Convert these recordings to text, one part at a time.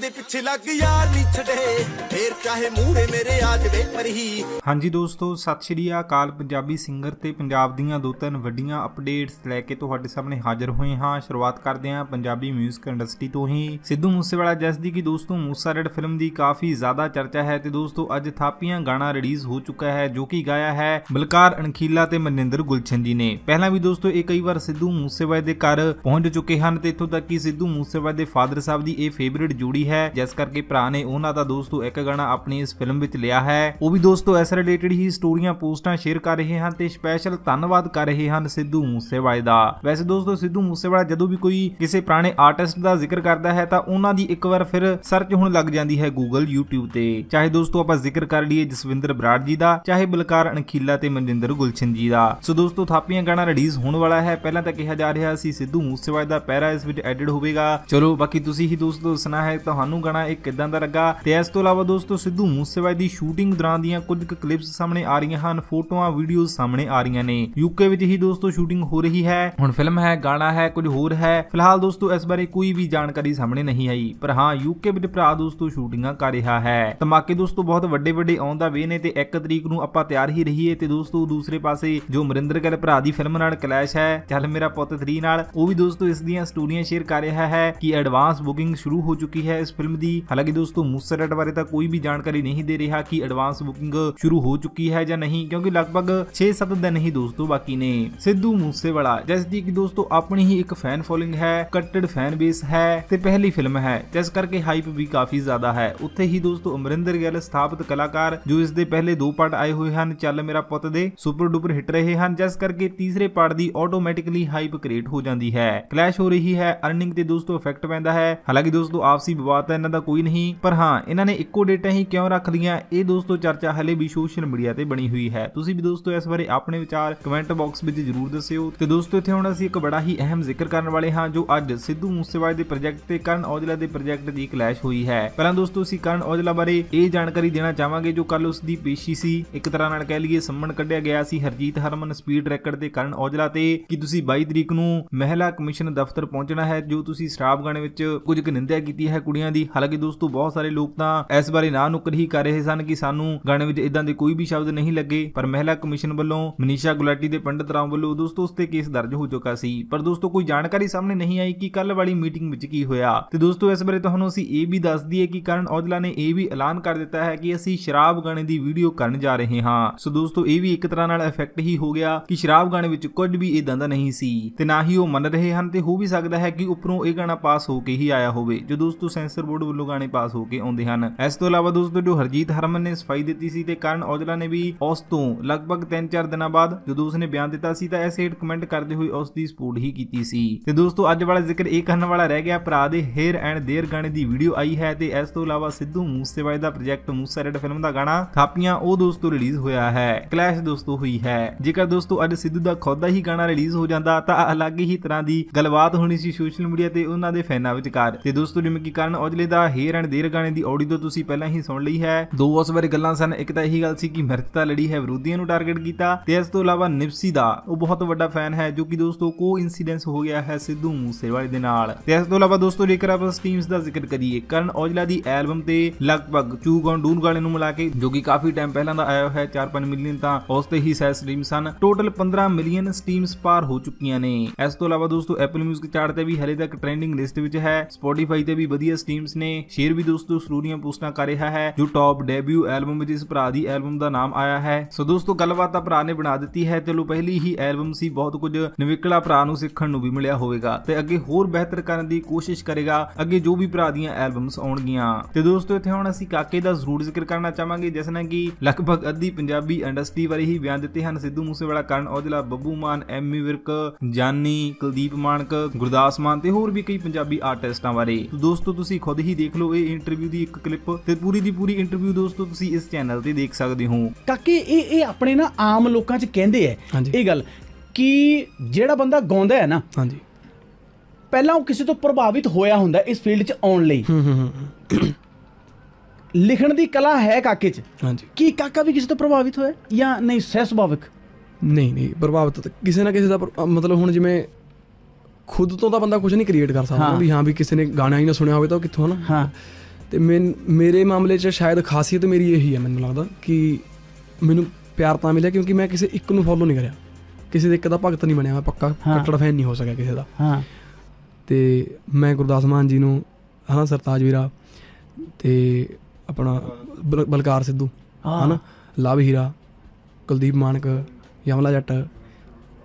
ਦੇ ਪਿੱਛੇ ਲੱਗ ਯਾਰ ਨਹੀਂ ਛੱਡੇ ਫੇਰ ਚਾਹੇ ਮੂਹਰੇ ਮੇਰੇ ਆ ਜਵੇ ਪਰਹੀ ਹਾਂਜੀ ਦੋਸਤੋ ਸਤਿ ਸ਼੍ਰੀ ਅਕਾਲ ਪੰਜਾਬੀ ਸਿੰਗਰ ਤੇ ਪੰਜਾਬ ਦੀਆਂ ਦੋ ਤਿੰਨ ਵੱਡੀਆਂ ਅਪਡੇਟਸ ਲੈ ਕੇ ਤੁਹਾਡੇ ਸਾਹਮਣੇ ਹਾਜ਼ਰ ਹੋਏ ਹਾਂ ਸ਼ੁਰੂਆਤ ਕਰਦੇ ਹਾਂ ਪੰਜਾਬੀ 뮤직 ਇੰਡਸਟਰੀ ਤੋਂ ਹੀ ਸਿੱਧੂ ਮੂਸੇਵਾਲਾ ਜਿਸ ਦੀ ਕਿ ਦੋਸਤੋ ਮੂਸਾ ਰੈਡ ਫਿਲਮ ਦੀ ਕਾਫੀ ਜ਼ਿਆਦਾ ਚਰਚਾ ਹੈ ਤੇ ਦੋਸਤੋ ਅੱਜ ਥਾਪੀਆਂ ਗਾਣਾ ਰਿਲੀਜ਼ ਹੋ ਚੁੱਕਾ ਹੈ ਜੋ ਕਿ ਗਾਇਆ ਹੈ ਬਲਕਾਰ ਅਣਖੀਲਾ ਤੇ ਮਨਿੰਦਰ ਗੁਲਛਨ ਜੀ ਨੇ ਪਹਿਲਾਂ ਵੀ ਦੋਸਤੋ ਇਹ ਕਈ ਵਾਰ ਸਿੱਧੂ ਮੂਸੇਵਾਲੇ ਦੇ ਘਰ ਪਹੁੰਚ ਚੁੱਕੇ ਹਨ ਤੇ ਇਥੋਂ ਤੱਕ ਕਿ ਸਿੱਧੂ ਮੂਸੇਵਾਲੇ ਦੇ ਫਾਦਰ ਸਾਹਿਬ ਦੀ ਇਹ ਫੇਵਰਿਟ ਜੋੜੀ ਹੈ ਜਿਸ ਕਰਕੇ ਭਰਾ ਨੇ ਉਹਨਾਂ ਦਾ ਦੋਸਤੋ ਇੱਕ ਗਾਣਾ ਆਪਣੀ ਇਸ ਫਿਲਮ ਵਿੱਚ ਲਿਆ ਹੈ ਉਹ ਵੀ ਦੋਸਤੋ ਇਸ ਰਿਲੇਟਡ ਹੀ ਸਟੋਰੀਆਂ ਪੋਸਟਾਂ ਸ਼ੇਅਰ ਕਰ ਰਹੇ ਹਨ ਤੇ ਸਪੈਸ਼ਲ ਧੰਨਵਾਦ ਕਰ ਰਹੇ ਹਨ ਸਿੱਧੂ ਮੂਸੇਵਾਲੇ ਦਾ ਵੈਸੇ ਦੋਸਤੋ ਸਿੱਧੂ ਮੂਸੇਵਾਲਾ ਜਦੋਂ ਵੀ ਕੋਈ ਕਿਸੇ ਪੁਰਾਣੇ ਆਰਟਿਸਟ ਦਾ ਜ਼ਿਕਰ ਕਰਦਾ ਹੈ ਤਾਂ ਉਹਨਾਂ ਦੀ ਇੱਕ ਵਾਰ ਫਿਰ ਸਰਚ ਹੋਣ ਲੱਗ ਜਾਂਦੀ ਹੈ ਗੂਗਲ YouTube ਤੇ ਚਾਹੇ ਦੋਸਤੋ ਆਪਾਂ ਜ਼ਿਕਰ ਕਰ ਲਈਏ ਜਸਵਿੰਦਰ ਬਰਾੜ ਜੀ ਦਾ ਚਾਹੇ ਬਲਕਾਰ ਅਣਖੀਲਾ ਤੇ ਮਨਜਿੰਦਰ ਗੁਲਛਨ ਜੀ ਦਾ ਸੋ ਦੋਸਤੋ ਥਾਪੀਆਂ ਗਾਣਾ ਰਿਲੀਜ਼ ਹੋਣ ਵਾਲਾ ਹੈ ਪਹਿਲਾਂ ਤਾਂ ਕਿਹਾ ਜਾ ਰਿਹਾ ਸੀ ਸਿੱਧੂ ਮੂਸੇਵਾਲੇ ਦਾ ਪੈਰਾ ਇਸ ਵਿੱਚ ਐਡਿਟ ਹੋਵੇਗਾ ਚਲੋ ਬਾਕੀ ਤੁਸੀਂ ਹੀ ਦੋਸਤੋ ਸੁਣਾ ਹੈ ਤਾਂ ਤੁਹਾਨੂੰ ਗਾਣਾ ਇਹ ਕਿਦਾਂ ਦਾ ਲੱਗਾ ਤੇ ਇਸ ਤੋਂ ਇਲਾਵਾ ਦੋਸਤੋ ਸਿੱਧੂ ਮੂਸੇਵਾਲੇ ਦੀ ਸ਼ੂਟਿੰਗ ਦੌਰਾਨ ਦੀਆਂ ਕੁਝ ਕੁ ਕਲਿੱਪਸ ਸਾਹਮਣੇ ਆ ਰਹੀਆਂ ਹਨ ਫੋਟੋਆਂ ਵੀਡੀਓਜ਼ ਸਾਹਮਣੇ ਆ ਰਹੀਆਂ ਨੇ ਯੂਕੇ ਵਿੱਚ ਹੀ ਦੋਸਤੋ ਸ਼ੂਟਿੰਗ ਹੋ ਰਹੀ ਹੈ ਹੁਣ ਫਿਲਮ ਹੈ ਗਾਣਾ ਹੈ ਕੁਝ ਹੋਰ ਹੈ ਫਿਲਹਾਲ ਦੋਸਤੋ ਇਸ ਬਾਰੇ ਕੋਈ ਵੀ ਜਾਣਕਾਰੀ ਸਾਹਮਣੇ ਨਹੀਂ ਆਈ ਪਰ ਹਾਂ ਯੂਕੇ ਵਿੱਚ ਭਰਾ ਦੋਸਤੋ ਸ਼ੂਟਿੰਗਾਂ ਕਰ ਰਿਹਾ ਹੈ ਤਮਾਕੇ ਦੋਸਤੋ ਬਹੁਤ ਵੱਡੇ ਵੱਡੇ ਆਉਣ ਦਾ ਵੇ ਨੇ ਤੇ 1 ਤਰੀਕ ਨੂੰ ਆਪਾਂ ਤਿਆਰ ਹੀ ਰਹੀਏ ਤੇ ਦੋਸਤੋ ਦੂਸਰੇ ਪਾਸੇ ਜੋ ਮਰਿੰਦਰ ਗੱਲ ਭਰਾ ਦੀ ਫਿਲਮ ਨਾਲ ਕਲੈਸ਼ ਹੈ ਚੱਲ ਮੇਰਾ ਪੁੱਤ 3 ਨਾਲ ਉਹ ਵੀ ਦੋਸਤੋ ਇਸ ਦੀਆਂ ਸਟੋਰੀਆਂ ਸ਼ੇਅਰ ਕਰ ਰਿਹਾ ਹੈ ਕਿ ਐਡਵਾਂਸ ਬੁਕਿੰਗ ਸ਼ੁਰੂ ਹੋ ਚੁੱਕੀ ਹੈ ਇਸ ਫਿਲਮ ਦੀ ਹਾਲਾਂਕਿ ਦੋਸਤੋ मुसरट ਬਾਰੇ ਤਾਂ ਕੋਈ ਵੀ ਜਾਣਕਾਰੀ ਨਹੀਂ ਦੇ ਰਿਹਾ ਕਿ ਐਡਵਾਂਸ ਬੁਕਿੰਗ ਸ਼ੁਰੂ ਹੋ ਚੁੱਕੀ ਹੈ ਜਾਂ ਨਹੀਂ ਕਿਉਂਕਿ ਲਗਭਗ 6-7 ਦਿਨ ਹੀ ਦੋਸਤੋ ਬਾਕੀ ਨੇ ਸਿੱਧੂ ਮੂਸੇਵਾਲਾ ਜਿਸ ਦੀ ਕਿ ਦੋਸਤੋ ਆਪਣੀ ਹੀ ਇੱਕ ਫੈਨ ਫੋਲੋਇੰਗ ਹੈ ਕੱਟੜ ਫੈਨ ਬੇਸ ਹੈ ਤੇ ਪਹਿਲੀ ਫਿਲਮ ਹੈ ਜਿਸ ਕਰਕੇ ਹਾਈਪ ਵੀ ਕਾਫੀ ਜ਼ਿਆਦਾ ਹੈ ਉੱਥੇ ਹੀ ਦੋਸਤੋ ਅਮਰਿੰਦਰ ਗਿੱਲ ਸਥਾਪਿਤ ਕਲਾਕਾਰ ਜੋ ਇਸ ਦੇ ਪਹਿਲੇ ਦੋ ਪਾਰਟ ਆਏ ਹੋਏ ਹਨ ਚੱਲ ਮੇਰਾ ਪੁੱਤ ਦੇ ਸੁਪਰ ਡੂਪਰ ਹਿੱਟ ਰਹੇ ਹਨ ਜਿਸ ਕਰਕੇ ਤੀਸਰੇ ਪਾਰਟ ਦੀ ਆਟੋਮੈਟਿਕਲੀ ਹਾਈਪ ਕ੍ਰੀਏਟ ਹੋ ਜਾਂਦੀ ਹੈ ਕਲੈਸ਼ ਹੋ ਰਹੀ ਹੈ ਅਰਨਿੰਗ ਤੇ ਦੋਸਤੋ ਇਫੈਕਟ ਪੈਂਦਾ ਹੈ ਹਾਲਾਂਕਿ ਦੋਸਤੋ ਆਪਸੀ ਗੱਲਬਾਤ ਹੈ ਇਹਨਾਂ ਦਾ ਕੋਈ ਨਹੀਂ ਪਰ ਹਾਂ ਇਹਨਾਂ ਨੇ ਇੱਕੋ ਡੇਟਾ ਹੀ ਕਿਉਂ ਰੱਖ ਲੀਆਂ ਇਹ ਦੋਸਤੋ ਚਰਚਾ ਹਲੇ ਵੀ ਸੋਸ਼ਲ ਮੀਡੀਆ ਤੇ ਬਣੀ ਹੋਈ ਹੈ ਤੁਸੀਂ ਵੀ ਦੋਸਤੋ ਇਸ ਬਾਰੇ ਆਪਣੇ ਵਿਚਾਰ ਕਮੈਂਟ ਬਾਕਸ ਵਿੱਚ ਜਰੂਰ ਦੱਸਿਓ ਤੇ ਦੋਸਤੋ ਇੱਥੇ ਹੁਣ ਅਸੀਂ ਇੱਕ ਬੜਾ ਹੀ ਅਹਿਮ ਜ਼ਿਕਰ ਕਰਨ ਵਾਲੇ ਹਾਂ ਜੋ ਅੱਜ ਸਿੱਧੂ ਮੂਸੇਵਾਲੇ ਦੇ ਪ੍ਰੋਜੈਕਟ ਤੇ ਕਰਨ ਔਜਲਾ ਦੇ ਪ੍ਰੋਜੈਕਟ ਦੀ ਕਲੈਸ਼ ਹੋਈ ਹੈ ਪਹਿਲਾਂ ਦੋਸਤੋ ਅਸੀਂ ਕਰਨ ਔਜਲਾ ਬਾਰੇ ਇਹ ਜਾਣਕਾਰੀ ਦੇਣਾ ਚਾਹਾਂਗੇ ਜੋ ਕੱਲ ਉਸ ਦੀ ਪੇਸ਼ੀ ਸੀ ਇੱਕ ਤਰ੍ਹਾਂ ਨਾਲ ਕਹਿ ਲਈਏ ਸੰਮਣ ਕੱਢਿਆ ਗਿਆ ਸੀ ਹਰਜੀਤ ਹਰਮਨ ਸਪੀਡ ਰੈਕਡ ਦੇ ਕਰਨ ਔਜਲਾ ਤੇ ਕਿ ਤੁਸੀਂ 22 ਤਰੀਕ ਨੂੰ ਮਹਿਲਾ ਕਮਿਸ਼ਨ ਦਫ਼ਤਰ ਪਹੁੰਚਣਾ ਹੈ ਜੋ ਤੁਸੀਂ ਸ਼ਰਾਬ ਗਾਣੇ ਵਿੱਚ ਕੁਝ ਨਿੰਦਿਆ ਕੀਤੀ ਹੈ ਕੁੜੀ ਕੁੜੀਆਂ ਦੀ ਹਾਲਾਂਕਿ ਦੋਸਤੋ ਬਹੁਤ ਸਾਰੇ ਲੋਕ ਤਾਂ ਇਸ ਬਾਰੇ ਨਾ ਨੁਕਰ ਹੀ ਕਰ ਰਹੇ ਸਨ ਕਿ ਸਾਨੂੰ ਗਾਣੇ ਵਿੱਚ ਇਦਾਂ ਦੇ ਕੋਈ ਵੀ ਸ਼ਬਦ ਨਹੀਂ ਲੱਗੇ ਪਰ ਮਹਿਲਾ ਕਮਿਸ਼ਨ ਵੱਲੋਂ ਮਨੀਸ਼ਾ ਗੁਲਾਟੀ ਦੇ ਪੰਡਤ ਰਾਮ ਵੱਲੋਂ ਦੋਸਤੋ ਉਸ ਤੇ ਕੇਸ ਦਰਜ ਹੋ ਚੁੱਕਾ ਸੀ ਪਰ ਦੋਸਤੋ ਕੋਈ ਜਾਣਕਾਰੀ ਸਾਹਮਣੇ ਨਹੀਂ ਆਈ ਕਿ ਕੱਲ ਵਾਲੀ ਮੀਟਿੰਗ ਵਿੱਚ ਕੀ ਹੋਇਆ ਤੇ ਦੋਸਤੋ ਇਸ ਬਾਰੇ ਤੁਹਾਨੂੰ ਅਸੀਂ ਇਹ ਵੀ ਦੱਸ ਦਈਏ ਕਿ ਕਰਨ ਔਜਲਾ ਨੇ ਇਹ ਵੀ ਐਲਾਨ ਕਰ ਦਿੱਤਾ ਹੈ ਕਿ ਅਸੀਂ ਸ਼ਰਾਬ ਗਾਣੇ ਦੀ ਵੀਡੀਓ ਕਰਨ ਜਾ ਰਹੇ ਹਾਂ ਸੋ ਦੋਸਤੋ ਇਹ ਵੀ ਇੱਕ ਤਰ੍ਹਾਂ ਨਾਲ ਇਫੈਕਟ ਹੀ ਹੋ ਗਿਆ ਕਿ ਸ਼ਰਾਬ ਗਾਣੇ ਵਿੱਚ ਕੁਝ ਵੀ ਇਦਾਂ ਦਾ ਨਹੀਂ ਸੀ ਤੇ ਨਾ ਹੀ ਉਹ ਮੰਨ ਰਹੇ ਹਨ ਤੇ ਹੋ ਵੀ ਸਕਦਾ ਹੈ ਕਿ ਉੱਪਰੋਂ ਇਹ ਗਾਣਾ ਪਾਸ ਹੋ ਕੇ ਹੀ ਆਇਆ ਹੋਵੇ ਜੋ ਦੋਸਤੋ ਸੈਂਸਰ ਬੋਰਡ ਵੱਲੋਂ ਗਾਣੇ ਪਾਸ ਹੋ ਕੇ ਆਉਂਦੇ ਹਨ ਇਸ ਤੋਂ ਇਲਾਵਾ ਦੋਸਤੋ ਜੋ ਹਰਜੀਤ ਹਰਮਨ ਨੇ ਸਫਾਈ ਦਿੱਤੀ ਸੀ ਤੇ ਕਰਨ ਔਜਲਾ ਨੇ ਵੀ ਉਸ ਤੋਂ ਲਗਭਗ 3-4 ਦਿਨਾਂ ਬਾਅਦ ਜਦੋਂ ਉਸਨੇ ਬਿਆਨ ਦਿੱਤਾ ਸੀ ਤਾਂ ਐਸੇ ਹੀ ਕਮੈਂਟ ਕਰਦੇ ਹੋਏ ਉਸ ਦੀ ਸਪੋਰਟ ਹੀ ਕੀਤੀ ਸੀ ਤੇ ਦੋਸਤੋ ਅੱਜ ਵਾਲਾ ਜ਼ਿਕਰ ਇਹ ਕਰਨ ਵਾਲਾ ਰਹਿ ਗਿਆ ਭਰਾ ਦੇ ਹੇਅਰ ਐਂਡ ਦੇਅਰ ਗਾਣੇ ਦੀ ਵੀਡੀਓ ਆਈ ਹੈ ਤੇ ਇਸ ਤੋਂ ਇਲਾਵਾ ਸਿੱਧੂ ਮੂਸੇਵਾਲੇ ਦਾ ਪ੍ਰੋਜੈਕਟ ਮੂਸਾ ਰੈਡ ਫਿਲਮ ਦਾ ਗਾਣਾ ਥਾਪੀਆਂ ਉਹ ਦੋਸਤੋ ਰਿਲੀਜ਼ ਹੋਇਆ ਹੈ ਕਲੈਸ਼ ਦੋਸਤੋ ਹੋਈ ਹੈ ਜੇਕਰ ਦੋਸਤੋ ਅੱਜ ਸਿੱਧੂ ਦਾ ਖੌਦਾ ਹੀ ਗਾਣਾ ਰਿਲੀਜ਼ ਹੋ ਜਾਂਦਾ ਤਾਂ ਅਲੱਗ ਹੀ ਤਰ੍ਹਾਂ ਦੀ ਗੱਲਬਾਤ ਹੋਣੀ ਸੀ ਸੋਸ਼ਲ ਮੀਡੀਆ ਤੇ ਉਹਨਾਂ ਦੇ ਫੈਨਾਂ ਵਿਚਕਾਰ ਤੇ ਦੋਸਤੋ ਜਿਵੇਂ ਕਿ ਕਰਨ ਔਜਲੇ ਦਾ ਹੇਅਰ ਐਂਡ ਦੇਰ ਗਾਣੇ ਦੀ ਆਡੀਓ ਤੋਂ ਤੁਸੀਂ ਪਹਿਲਾਂ ਹੀ ਸੁਣ ਲਈ ਹੈ ਦੋ ਉਸ ਬਾਰੇ ਗੱਲਾਂ ਸਨ ਇੱਕ ਤਾਂ ਇਹੀ ਗੱਲ ਸੀ ਕਿ ਮਿਰਚ ਤਾਂ ਲੜੀ ਹੈ ਵਿਰੋਧੀਆਂ ਨੂੰ ਟਾਰਗੇਟ ਕੀਤਾ ਤੇ ਇਸ ਤੋਂ ਇਲਾਵਾ ਨਿਪਸੀ ਦਾ ਉਹ ਬਹੁਤ ਵੱਡਾ ਫੈਨ ਹੈ ਜੋ ਕਿ ਦੋਸਤੋ ਕੋ ਇਨਸੀਡੈਂਸ ਹੋ ਗਿਆ ਹੈ ਸਿੱਧੂ ਮੂਸੇਵਾਲੇ ਦੇ ਨਾਲ ਤੇ ਇਸ ਤੋਂ ਇਲਾਵਾ ਦੋਸਤੋ ਜੇਕਰ ਆਪਾਂ ਸਟ੍ਰੀਮਸ ਦਾ ਜ਼ਿਕਰ ਕਰੀਏ ਕਰਨ ਔਜਲਾ ਦੀ ਐਲਬਮ ਤੇ ਲਗਭਗ ਚੂ ਔਨ ਡੂਨ ਗਾਣੇ ਨੂੰ ਮਿਲਾ ਕੇ ਜੋ ਕਿ ਕਾਫੀ ਟਾਈਮ ਪਹਿਲਾਂ ਦਾ ਆਇਆ ਹੋਇਆ 4-5 ਮਿਲੀਅਨ ਤਾਂ ਉਸ ਤੇ ਹੀ ਸੈਸ ਸਟ੍ਰੀਮ ਸਨ ਟੋਟਲ 15 ਮਿਲੀਅਨ ਸਟ੍ਰੀਮਸ ਪਾਰ ਹੋ ਚੁੱਕੀਆਂ ਨੇ ਇਸ ਤੋਂ ਇਲਾਵਾ ਦੋਸਤੋ ਐਪਲ 뮤직 ਚਾਰਟ ਤੇ ਵੀ ਹਲੇ ਤੱਕ ਟ੍ਰੈਂਡਿੰਗ ਲਿਸਟ ਵਿੱਚ ਹੈ ਸਪੋਟੀਫਾਈ ਤੇ ਵੀ ਵਧੀਆ ਟੀਮਸ ਨੇ ਸ਼ੇਰ ਵੀ ਦੋਸਤੋ ਸਰੂਰੀਆਂ ਪੋਸਟਾਂ ਕਰ ਰਿਹਾ ਹੈ ਜੋ ਟੌਪ ਡੈਬਿਊ ਐਲਬਮ ਵਿੱਚ ਇਸ ਭਰਾ ਦੀ ਐਲਬਮ ਦਾ ਨਾਮ ਆਇਆ ਹੈ ਸੋ ਦੋਸਤੋ ਗੱਲਬਾਤ ਤਾਂ ਭਰਾ ਨੇ ਬਣਾ ਦਿੱਤੀ ਹੈ ਤੇ ਲੋ ਪਹਿਲੀ ਹੀ ਐਲਬਮ ਸੀ ਬਹੁਤ ਕੁਝ ਨਵਿਕਲਾ ਭਰਾ ਨੂੰ ਸਿੱਖਣ ਨੂੰ ਵੀ ਮਿਲਿਆ ਹੋਵੇਗਾ ਤੇ ਅੱਗੇ ਹੋਰ ਬਿਹਤਰ ਕਰਨ ਦੀ ਕੋਸ਼ਿਸ਼ ਕਰੇਗਾ ਅੱਗੇ ਜੋ ਵੀ ਭਰਾ ਦੀਆਂ ਐਲਬਮਸ ਆਉਣਗੀਆਂ ਤੇ ਦੋਸਤੋ ਇੱਥੇ ਹੁਣ ਅਸੀਂ ਕਾਕੇ ਦਾ ਜ਼ਰੂਰ ਜ਼ਿਕਰ ਕਰਨਾ ਚਾਹਾਂਗੇ ਜਿਸ ਨਾਲ ਕਿ ਲਗਭਗ ਅੱਧੀ ਪੰਜਾਬੀ ਇੰਡਸਟਰੀ ਬਾਰੇ ਹੀ ਬਿਆਨ ਦਿੱਤੇ ਹਨ ਸਿੱਧੂ ਮੂਸੇਵਾਲਾ ਕਰਨ ਔਜਲਾ ਬੱਬੂ ਮਾਨ ਐਮੀ ਵਿਰਕ ਜਾਨੀ ਕੁਲਦੀਪ ਮਾਨਕ ਗੁਰਦਾਸ ਮਾਨ ਤੇ ਹੋਰ ਵੀ ਕਈ ਪੰਜਾਬੀ ਆਰਟਿਸਟਾਂ ਬਾਰੇ ਦੋਸਤੋ ਤੁਸੀਂ ਤੁਸੀਂ ਖੁਦ ਹੀ ਦੇਖ ਲਓ ਇਹ ਇੰਟਰਵਿਊ ਦੀ ਇੱਕ ਕਲਿੱਪ ਤੇ ਪੂਰੀ ਦੀ ਪੂਰੀ ਇੰਟਰਵਿਊ ਦੋਸਤੋ ਤੁਸੀਂ ਇਸ ਚੈਨਲ ਤੇ ਦੇਖ ਸਕਦੇ ਹੋ ਕਾਕੇ ਇਹ ਇਹ ਆਪਣੇ ਨਾ ਆਮ ਲੋਕਾਂ 'ਚ ਕਹਿੰਦੇ ਐ ਇਹ ਗੱਲ ਕਿ ਜਿਹੜਾ ਬੰਦਾ ਗਾਉਂਦਾ ਹੈ ਨਾ ਹਾਂਜੀ ਪਹਿਲਾਂ ਉਹ ਕਿਸੇ ਤੋਂ ਪ੍ਰਭਾਵਿਤ ਹੋਇਆ ਹੁੰਦਾ ਇਸ ਫੀਲਡ 'ਚ ਆਉਣ ਲਈ ਲਿਖਣ ਦੀ ਕਲਾ ਹੈ ਕਾਕੇ 'ਚ ਹਾਂਜੀ ਕੀ ਕਾਕਾ ਵੀ ਕਿਸੇ ਤੋਂ ਪ੍ਰਭਾਵਿਤ ਹੋਇਆ ਜਾਂ ਨਹੀਂ ਸਹਿ ਸੁਭਾਵਿਕ ਨਹੀਂ ਨਹੀਂ ਪ੍ਰਭਾਵਿਤ ਕਿਸੇ ਨਾ ਕਿਸੇ ਦਾ ਮਤਲਬ ਹੁਣ ਜਿਵੇਂ ਖੁਦ ਤੋਂ ਤਾਂ ਬੰਦਾ ਕੁਝ ਨਹੀਂ ਕ੍ਰੀਏਟ ਕਰ ਸਕਦਾ ਵੀ ਹਾਂ ਵੀ ਕਿਸੇ ਨੇ ਗਾਣਾ ਹੀ ਨਾ ਸੁਣਿਆ ਹੋਵੇ ਤਾਂ ਕਿੱਥੋਂ ਹਨਾ ਹਾਂ ਤੇ ਮੈਂ ਮੇਰੇ ਮਾਮਲੇ 'ਚ ਸ਼ਾਇਦ ਖਾਸੀਅਤ ਮੇਰੀ ਇਹੀ ਹੈ ਮੈਨੂੰ ਲੱਗਦਾ ਕਿ ਮੈਨੂੰ ਪਿਆਰ ਤਾਂ ਮਿਲਿਆ ਕਿਉਂਕਿ ਮੈਂ ਕਿਸੇ ਇੱਕ ਨੂੰ ਫੋਲੋ ਨਹੀਂ ਕਰਿਆ ਕਿਸੇ ਦੇ ਇੱਕ ਦਾ ਭਗਤ ਨਹੀਂ ਬਣਿਆ ਮੈਂ ਪੱਕਾ ਕੱਟੜ ਫੈਨ ਨਹੀਂ ਹੋ ਸਕਿਆ ਕਿਸੇ ਦਾ ਹਾਂ ਤੇ ਮੈਂ ਗੁਰਦਾਸ ਮਾਨ ਜੀ ਨੂੰ ਹਨਾ ਸਰਤਾਜ ਵੀਰਾ ਤੇ ਆਪਣਾ ਬਲਕਾਰ ਸਿੱਧੂ ਹਨਾ ਲਵ ਹੀਰਾ ਕੁਲਦੀਪ ਮਾਨਕ ਯਮਲਾ ਜੱਟ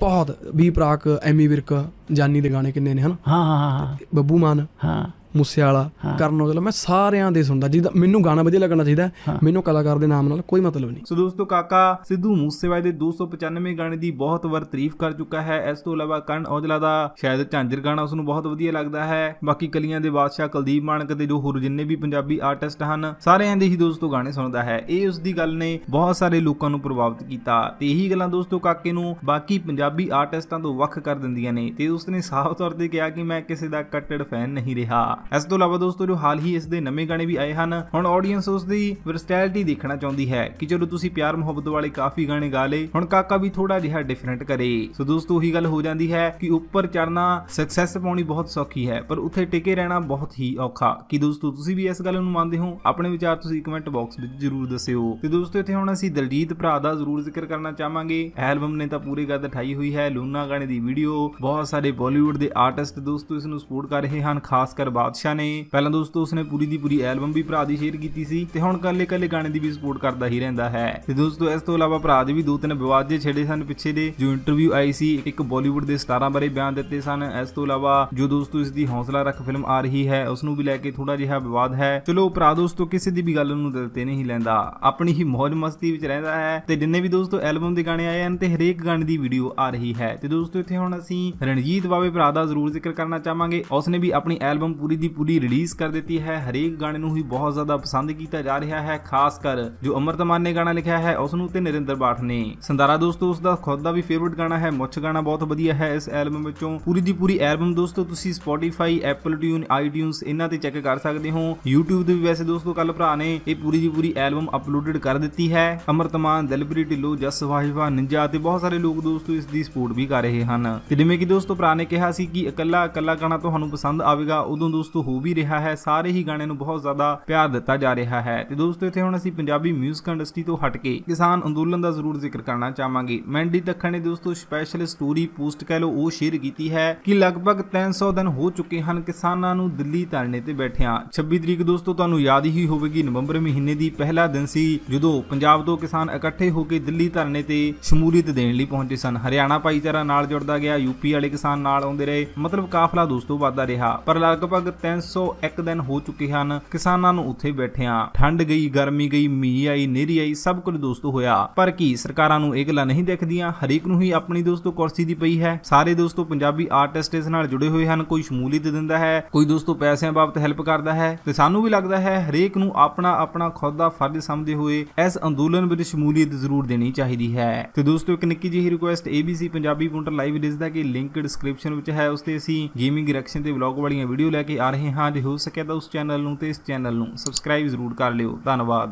ਬਹੁਤ ਵੀ ਪ੍ਰਾਕ ਐਮੀ ਵਿਰਕ ਜਾਨੀ ਦੇ ਗਾਣੇ ਕਿੰਨੇ ਨੇ ਹਨ ਹਾਂ ਹਾਂ ਹਾਂ ਬੱਬੂ ਮਾਨ ਹਾਂ ਮੂਸੇਵਾਲਾ ਕਰਨ ਔਜਲਾ ਮੈਂ ਸਾਰਿਆਂ ਦੇ ਸੁਣਦਾ ਜਿਹਦਾ ਮੈਨੂੰ ਗਾਣਾ ਵਧੀਆ ਲੱਗਣਾ ਚਾਹੀਦਾ ਮੈਨੂੰ ਕਲਾਕਾਰ ਦੇ ਨਾਮ ਨਾਲ ਕੋਈ ਮਤਲਬ ਨਹੀਂ ਸੋ ਦੋਸਤੋ ਕਾਕਾ ਸਿੱਧੂ ਮੂਸੇਵਾਲੇ ਦੇ 295 ਗਾਣੇ ਦੀ ਬਹੁਤ ਵਾਰ ਤਾਰੀਫ ਕਰ ਚੁੱਕਾ ਹੈ ਇਸ ਤੋਂ ਇਲਾਵਾ ਕਰਨ ਔਜਲਾ ਦਾ ਸ਼ਾਇਦ ਝਾਂਜਰ ਗਾਣਾ ਉਸ ਨੂੰ ਬਹੁਤ ਵਧੀਆ ਲੱਗਦਾ ਹੈ ਬਾਕੀ ਕਲੀਆਂ ਦੇ ਬਾਦਸ਼ਾਹ ਕੁਲਦੀਪ ਮਾਨਕ ਤੇ ਜੋ ਹੋਰ ਜਿੰਨੇ ਵੀ ਪੰਜਾਬੀ ਆਰਟਿਸਟ ਹਨ ਸਾਰਿਆਂ ਦੇ ਹੀ ਦੋਸਤੋ ਗਾਣੇ ਸੁਣਦਾ ਹੈ ਇਹ ਉਸ ਦੀ ਗੱਲ ਨੇ ਬਹੁਤ ਸਾਰੇ ਲੋਕਾਂ ਨੂੰ ਪ੍ਰਭਾਵਿਤ ਕੀਤਾ ਤੇ ਇਹੀ ਗੱਲਾਂ ਦੋਸਤੋ ਕਾਕੇ ਨੂੰ ਬਾਕੀ ਪੰਜਾਬੀ ਆਰਟਿਸਟਾਂ ਤੋਂ ਵੱਖ ਕਰ ਦਿੰਦੀਆਂ ਨੇ ਤੇ ਉਸ ਨੇ ਸਾਫ਼ ਤੌਰ ਤੇ ਕਿਹਾ ਕਿ ਮੈਂ ਕਿਸੇ ਦਾ ਕੱਟੜ ਫੈਨ ਨਹੀਂ ਰਿਹਾ ਇਸ ਤੋਂ ਇਲਾਵਾ ਦੋਸਤੋ ਜੋ ਹਾਲ ਹੀ ਇਸ ਦੇ ਨਵੇਂ ਗਾਣੇ ਵੀ ਆਏ ਹਨ ਹੁਣ ਆਡੀਅנס ਉਸ ਦੀ ਵਰਸਟੈਲਿਟੀ ਦੇਖਣਾ ਚਾਹੁੰਦੀ ਹੈ ਕਿ ਚਲੋ ਤੁਸੀਂ ਪਿਆਰ ਮੁਹੱਬਤ ਵਾਲੇ ਕਾਫੀ ਗਾਣੇ ਗਾ ਲਏ ਹੁਣ ਕਾਕਾ ਵੀ ਥੋੜਾ ਜਿਹਾ ਡਿਫਰੈਂਟ ਕਰੇ ਸੋ ਦੋਸਤੋ ਉਹੀ ਗੱਲ ਹੋ ਜਾਂਦੀ ਹੈ ਕਿ ਉੱਪਰ ਚੜਨਾ ਸਕਸੈਸ ਪਾਉਣੀ ਬਹੁਤ ਸੌਖੀ ਹੈ ਪਰ ਉੱਥੇ ਟਿਕੇ ਰਹਿਣਾ ਬਹੁਤ ਹੀ ਔਖਾ ਕਿ ਦੋਸਤੋ ਤੁਸੀਂ ਵੀ ਇਸ ਗੱਲ ਨੂੰ ਮੰਨਦੇ ਹੋ ਆਪਣੇ ਵਿਚਾਰ ਤੁਸੀਂ ਕਮੈਂਟ ਬਾਕਸ ਵਿੱਚ ਜ਼ਰੂਰ ਦੱਸਿਓ ਤੇ ਦੋਸਤੋ ਇੱਥੇ ਹੁਣ ਅਸੀਂ ਦਲਜੀਤ ਭਰਾ ਦਾ ਜ਼ਰੂਰ ਜ਼ਿਕਰ ਕਰਨਾ ਚਾਹਾਂਗੇ ਐਲਬਮ ਨੇ ਤਾਂ ਪੂਰੀ ਗੱਦ ਠਾਈ ਹੋਈ ਹੈ ਲੂਨਾ ਗਾਣੇ ਦੀ ਵੀਡੀਓ ਬਹੁਤ ਸਾਰੇ ਬਾਲੀਵੁੱਡ ਦੇ ਆਰਟਿਸਟ ਦੋਸਤੋ ਇਸ ਨੂੰ ਸਪੋਰਟ ਕਰ ਰਹੇ ਹਨ ਖਾਸ ਕਰ ਬਾਤ ਬਾਦਸ਼ਾਹ ਨੇ ਪਹਿਲਾਂ ਦੋਸਤੋ ਉਸਨੇ ਪੂਰੀ ਦੀ ਪੂਰੀ ਐਲਬਮ ਵੀ ਭਰਾ ਦੀ ਸ਼ੇਅਰ ਕੀਤੀ ਸੀ ਤੇ ਹੁਣ ਕੱਲੇ ਕੱਲੇ ਗਾਣੇ ਦੀ ਵੀ ਸਪੋਰਟ ਕਰਦਾ ਹੀ ਰਹਿੰਦਾ ਹੈ ਤੇ ਦੋਸਤੋ ਇਸ ਤੋਂ ਇਲਾਵਾ ਭਰਾ ਦੇ ਵੀ ਦੋ ਤਿੰਨ ਵਿਵਾਦ ਜੇ ਛੇੜੇ ਸਨ ਪਿੱਛੇ ਦੇ ਜੋ ਇੰਟਰਵਿਊ ਆਈ ਸੀ ਇੱਕ ਬਾਲੀਵੁੱਡ ਦੇ ਸਟਾਰਾਂ ਬਾਰੇ ਬਿਆਨ ਦਿੱਤੇ ਸਨ ਇਸ ਤੋਂ ਇਲਾਵਾ ਜੋ ਦੋਸਤੋ ਇਸ ਦੀ ਹੌਸਲਾ ਰੱਖ ਫਿਲਮ ਆ ਰਹੀ ਹੈ ਉਸ ਨੂੰ ਵੀ ਲੈ ਕੇ ਥੋੜਾ ਜਿਹਾ ਵਿਵਾਦ ਹੈ ਚਲੋ ਭਰਾ ਦੋਸਤੋ ਕਿਸੇ ਦੀ ਵੀ ਗੱਲ ਨੂੰ ਦਿਲ ਤੇ ਨਹੀਂ ਲੈਂਦਾ ਆਪਣੀ ਹੀ ਮौज ਮਸਤੀ ਵਿੱਚ ਰਹਿੰਦਾ ਹੈ ਤੇ ਜਿੰਨੇ ਵੀ ਦੋਸਤੋ ਐਲਬਮ ਦੇ ਗਾਣੇ ਆਏ ਹਨ ਤੇ ਹਰੇਕ ਗਾਣੇ ਦੀ ਵੀਡੀਓ ਆ ਰਹੀ ਹੈ ਤੇ ਦੋਸਤੋ ਇੱਥੇ ਹੁਣ ਅਸੀਂ ਰਣਜੀਤ ਬਾਵੇ ਭਰਾ ਦਾ ਜ਼ਰੂਰ ਜ਼ਿਕਰ ਕਰਨਾ ਚਾਹਾਂਗੇ ਉਸਨੇ ਵੀ ਆਪਣੀ ਐਲਬਮ ਪੂਰੀ ਦੀ ਪੂਰੀ ਰਿਲੀਜ਼ ਕਰ ਦਿੱਤੀ ਹੈ ਹਰੇਕ ਗਾਣੇ ਨੂੰ ਹੀ ਬਹੁਤ ਜ਼ਿਆਦਾ ਪਸੰਦ ਕੀਤਾ ਜਾ ਰਿਹਾ ਹੈ ਖਾਸ ਕਰ ਜੋ ਅਮਰਤ ਮਾਨ ਨੇ ਗਾਣਾ ਲਿਖਿਆ ਹੈ ਉਸ ਨੂੰ ਤੇ ਨਰਿੰਦਰ ਬਾਠ ਨੇ ਸੰਦਾਰਾ ਦੋਸਤੋ ਉਸ ਦਾ ਖੁਦ ਦਾ ਵੀ ਫੇਵਰਿਟ ਗਾਣਾ ਹੈ ਮੁੱਛ ਗਾਣਾ ਬਹੁਤ ਵਧੀਆ ਹੈ ਇਸ ਐਲਬਮ ਵਿੱਚੋਂ ਪੂਰੀ ਦੀ ਪੂਰੀ ਐਲਬਮ ਦੋਸਤੋ ਤੁਸੀਂ ਸਪੋਟੀਫਾਈ ਐਪਲ ਟਿਊਨ ਆਈਟਿਊਨਸ ਇਹਨਾਂ ਤੇ ਚੈੱਕ ਕਰ ਸਕਦੇ ਹੋ YouTube ਤੇ ਵੀ ਵੈਸੇ ਦੋਸਤੋ ਕੱਲ ਭਰਾ ਨੇ ਇਹ ਪੂਰੀ ਦੀ ਪੂਰੀ ਐਲਬਮ ਅਪਲੋਡਡ ਕਰ ਦਿੱਤੀ ਹੈ ਅਮਰਤ ਮਾਨ ਦਿਲਬਰੀ ਢਿੱਲੋ ਜਸ ਵਾਹਿਵਾ ਨਿੰਜਾ ਤੇ ਬਹੁਤ ਸਾਰੇ ਲੋਕ ਦੋਸਤੋ ਇਸ ਦੀ ਸਪੋਰਟ ਵੀ ਕਰ ਰਹੇ ਹਨ ਤੇ ਜਿਵੇਂ ਕਿ ਦੋਸਤੋ ਭਰਾ ਨੇ ਕਿਹਾ ਸੀ ਕਿ ਇਕੱਲਾ ਇਕੱਲਾ ਗਾਣਾ ਤੁਹਾਨੂੰ ਪਸੰਦ ਆਵੇਗਾ ਉਦੋਂ ਦੋਸਤੋ ਦੋਸਤੋ ਹੋ ਵੀ ਰਿਹਾ ਹੈ ਸਾਰੇ ਹੀ ਗਾਣੇ ਨੂੰ ਬਹੁਤ ਜ਼ਿਆਦਾ ਪਿਆਰ ਦਿੱਤਾ ਜਾ ਰਿਹਾ ਹੈ ਤੇ ਦੋਸਤੋ ਇੱਥੇ ਹੁਣ ਅਸੀਂ ਪੰਜਾਬੀ 뮤직 ਇੰਡਸਟਰੀ ਤੋਂ ਹਟ ਕੇ ਕਿਸਾਨ ਅੰਦੋਲਨ ਦਾ ਜ਼ਰੂਰ ਜ਼ਿਕਰ ਕਰਨਾ ਚਾਹਾਂਗੇ ਮੈਂਡੀ ਦੱਖਣ ਨੇ ਦੋਸਤੋ ਸਪੈਸ਼ਲ ਸਟੋਰੀ ਪੋਸਟ ਕਹਿ ਲੋ ਉਹ ਸ਼ੇਅਰ ਕੀਤੀ ਹੈ ਕਿ ਲਗਭਗ 300 ਦਿਨ ਹੋ ਚੁੱਕੇ ਹਨ ਕਿਸਾਨਾਂ ਨੂੰ ਦਿੱਲੀ ਧਰਨੇ ਤੇ ਬੈਠਿਆਂ 26 ਤਰੀਕ ਦੋਸਤੋ ਤੁਹਾਨੂੰ ਯਾਦ ਹੀ ਹੋਵੇਗੀ ਨਵੰਬਰ ਮਹੀਨੇ ਦੀ ਪਹਿਲਾ ਦਿਨ ਸੀ ਜਦੋਂ ਪੰਜਾਬ ਤੋਂ ਕਿਸਾਨ ਇਕੱਠੇ ਹੋ ਕੇ ਦਿੱਲੀ ਧਰਨੇ ਤੇ ਸ਼ਮੂਲੀਅਤ ਦੇਣ ਲਈ ਪਹੁੰਚੇ ਸਨ ਹਰਿਆਣਾ ਭਾਈਚਾਰਾ ਨਾਲ ਜੁੜਦਾ ਗਿਆ ਯੂਪੀ ਵਾਲੇ ਕਿਸਾਨ ਨਾਲ ਆਉਂਦੇ ਰਹੇ ਮਤਲਬ ਕਾਫਲਾ ਦੋਸਤੋ ਵੱਧਦਾ ਰਿਹਾ ਪਰ ਲਗਭਗ 301 ਦਿਨ ਹੋ ਚੁੱਕੇ ਹਨ ਕਿਸਾਨਾਂ ਨੂੰ ਉੱਥੇ ਬੈਠਿਆਂ ਠੰਡ ਗਈ ਗਰਮੀ ਗਈ ਮੀਂਹ ਆਈ ਨੇਰੀ ਆਈ ਸਭ ਕੁਝ ਦੋਸਤੋ ਹੋਇਆ ਪਰ ਕੀ ਸਰਕਾਰਾਂ ਨੂੰ ਇਹ ਗੱਲਾਂ ਨਹੀਂ ਦਿਖਦੀਆਂ ਹਰੇਕ ਨੂੰ ਹੀ ਆਪਣੀ ਦੋਸਤੋ ਕੁਰਸੀ ਦੀ ਪਈ ਹੈ ਸਾਰੇ ਦੋਸਤੋ ਪੰਜਾਬੀ ਆਰਟਿਸਟ ਇਸ ਨਾਲ ਜੁੜੇ ਹੋਏ ਹਨ ਕੋਈ ਸ਼ਮੂਲੀਅਤ ਦਿੰਦਾ ਹੈ ਕੋਈ ਦੋਸਤੋ ਪੈਸਿਆਂ ਬਾਬਤ ਹੈਲਪ ਕਰਦਾ ਹੈ ਤੇ ਸਾਨੂੰ ਵੀ ਲੱਗਦਾ ਹੈ ਹਰੇਕ ਨੂੰ ਆਪਣਾ ਆਪਣਾ ਖੁਦ ਦਾ ਫਰਜ਼ ਸਮਝਦੇ ਹੋਏ ਇਸ ਅੰਦੋਲਨ ਵਿੱਚ ਸ਼ਮੂਲੀਅਤ ਜ਼ਰੂਰ ਦੇਣੀ ਚਾਹੀਦੀ ਹੈ ਤੇ ਦੋਸਤੋ ਇੱਕ ਨਿੱਕੀ ਜਿਹੀ request ABC Punjabi punter live ਡਿਸ ਕਿ ਲਿੰਕ ਡਿਸਕ੍ਰਿਪਸ਼ਨ ਵਿੱਚ ਹੈ ਉਸ ਤੇ ਅਸੀਂ ਗੇਮਿੰਗ ਰੈਕਸ਼ਨ ਤੇ ਵਲੌਗ ਵਾਲੀਆਂ ਵੀਡੀਓ ਲੈ ਕੇ ਆ ਰਹੇ ਹਾਂ ਜੇ ਹੋ ਸਕੇ ਤਾਂ ਉਸ ਚੈਨਲ ਨੂੰ ਤੇ ਇਸ ਚੈਨਲ ਨੂੰ ਸਬਸਕ੍ਰਾਈਬ ਜ਼ਰੂਰ ਕਰ ਲਿਓ ਧੰਨਵਾਦ